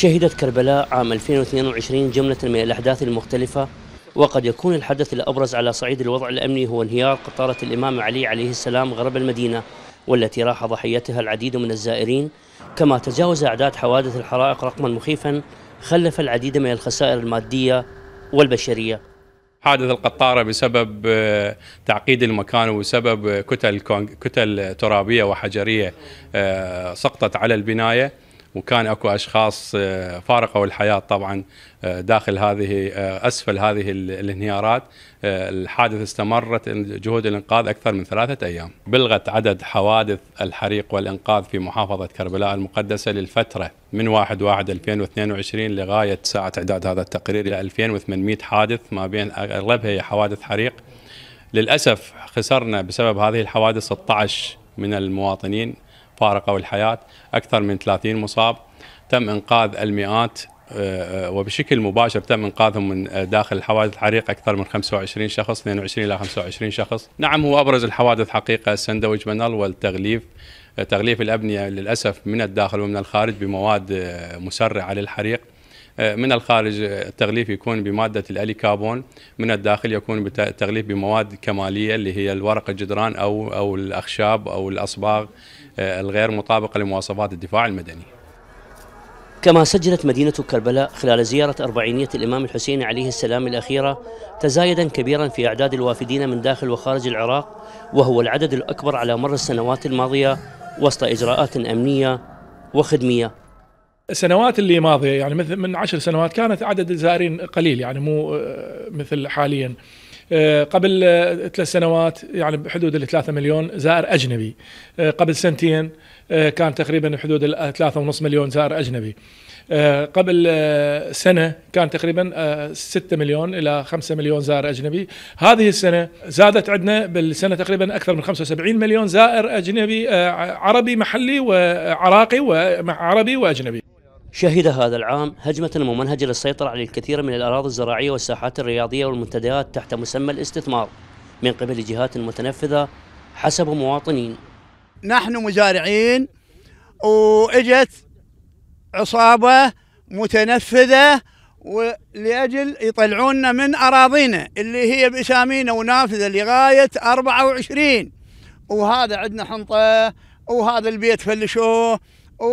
شهدت كربلاء عام 2022 جملة من الأحداث المختلفة وقد يكون الحدث الأبرز على صعيد الوضع الأمني هو انهيار قطارة الإمام علي عليه السلام غرب المدينة والتي راح ضحيتها العديد من الزائرين كما تجاوز أعداد حوادث الحرائق رقما مخيفا خلف العديد من الخسائر المادية والبشرية حادث القطارة بسبب آه، تعقيد المكان وسبب آه، كتل كتل ترابية وحجرية آه، سقطت على البناية وكان اكو اشخاص آه، فارقوا الحياه طبعا آه، داخل هذه آه، اسفل هذه الانهيارات الحادث استمرت جهود الانقاذ اكثر من ثلاثه ايام. بلغت عدد حوادث الحريق والانقاذ في محافظه كربلاء المقدسه للفتره من 1 1 2022 لغايه ساعه اعداد هذا التقرير الى 2800 حادث ما بين اغلبها هي حوادث حريق. للاسف خسرنا بسبب هذه الحوادث 16 من المواطنين فارقوا الحياة أكثر من 30 مصاب تم إنقاذ المئات آه، وبشكل مباشر تم انقاذهم من آه، داخل الحوادث الحريق اكثر من 25 شخص 22 الى 25 شخص نعم هو ابرز الحوادث حقيقه السندويج منال والتغليف آه، تغليف الابنيه للاسف من الداخل ومن الخارج بمواد مسرعه للحريق من الخارج التغليف يكون بمادة الألي كابون من الداخل يكون بتغليف بمواد كمالية اللي هي الورق الجدران أو أو الأخشاب أو الأصباغ آه، الغير مطابقة لمواصفات الدفاع المدني كما سجلت مدينة كربلاء خلال زيارة أربعينية الإمام الحسين عليه السلام الأخيرة تزايدا كبيرا في أعداد الوافدين من داخل وخارج العراق وهو العدد الأكبر على مر السنوات الماضية وسط إجراءات أمنية وخدمية السنوات اللي ماضيه يعني مثل من عشر سنوات كانت عدد الزائرين قليل يعني مو آه، مثل حاليا آه، قبل آه، ثلاث سنوات يعني بحدود 3 مليون زائر أجنبي قبل سنتين كان تقريبا بحدود ال ونص مليون زائر أجنبي قبل سنة كان تقريبا 6 مليون إلى 5 مليون زائر أجنبي هذه السنة زادت عندنا بالسنة تقريبا أكثر من 75 مليون زائر أجنبي عربي محلي وعراقي وعربي وأجنبي شهد هذا العام هجمة ممنهجة للسيطرة على الكثير من الأراضي الزراعية والساحات الرياضية والمنتديات تحت مسمى الاستثمار من قبل جهات متنفذة حسب مواطنين نحن مزارعين وإجت عصابة متنفذة ولأجل يطلعونا من أراضينا اللي هي بأسامينا ونافذة لغاية 24 وهذا عندنا حنطة وهذا البيت فلشوه و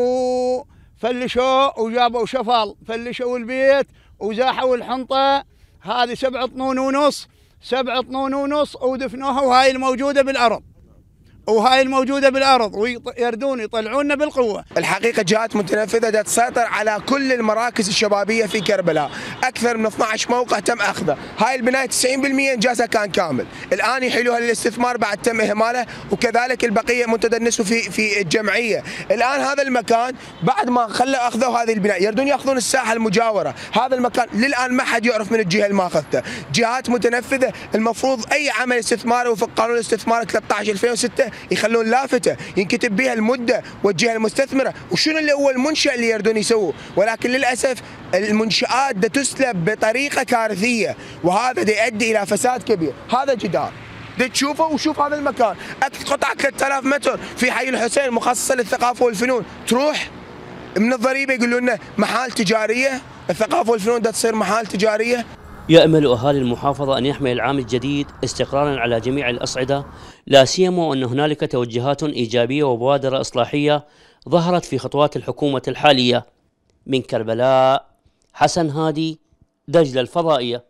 فلشوه وجابوا شفل فلشوا البيت وزاحوا الحنطة هذه سبع طنون ونص سبع طنون ونص ودفنوها وهاي الموجودة بالأرض وهاي الموجودة بالأرض ويردون يطلعوننا بالقوة الحقيقة جهات متنفذة تسيطر على كل المراكز الشبابية في كربلاء أكثر من 12 موقع تم أخذه هاي البناية 90% إنجازها كان كامل الان يحيلوها للاستثمار بعد تم اهماله وكذلك البقيه النسو في في الجمعيه الان هذا المكان بعد ما خلوا اخذوا هذه البناء يردون ياخذون الساحه المجاوره هذا المكان للان ما حد يعرف من الجهه اللي ماخذته جهات متنفذه المفروض اي عمل استثماري وفق قانون الاستثمار 13 2006 يخلون لافته ينكتب بها المده والجهه المستثمره وشنو اللي هو المنشا اللي يردون يسووه ولكن للاسف المنشات تسلب بطريقه كارثيه وهذا يؤدي الى فساد كبير هذا جدا تشوفه وشوف هذا المكان قطعة 3000 متر في حي الحسين مخصصة للثقافة والفنون تروح من الضريبة يقولوا لنا محال تجارية الثقافة والفنون ده تصير محال تجارية يأمل أهالي المحافظة أن يحمل العام الجديد استقرارا على جميع الأصعدة لا سيما وأن هنالك توجهات إيجابية وبوادر إصلاحية ظهرت في خطوات الحكومة الحالية من كربلاء حسن هادي دجلة الفضائية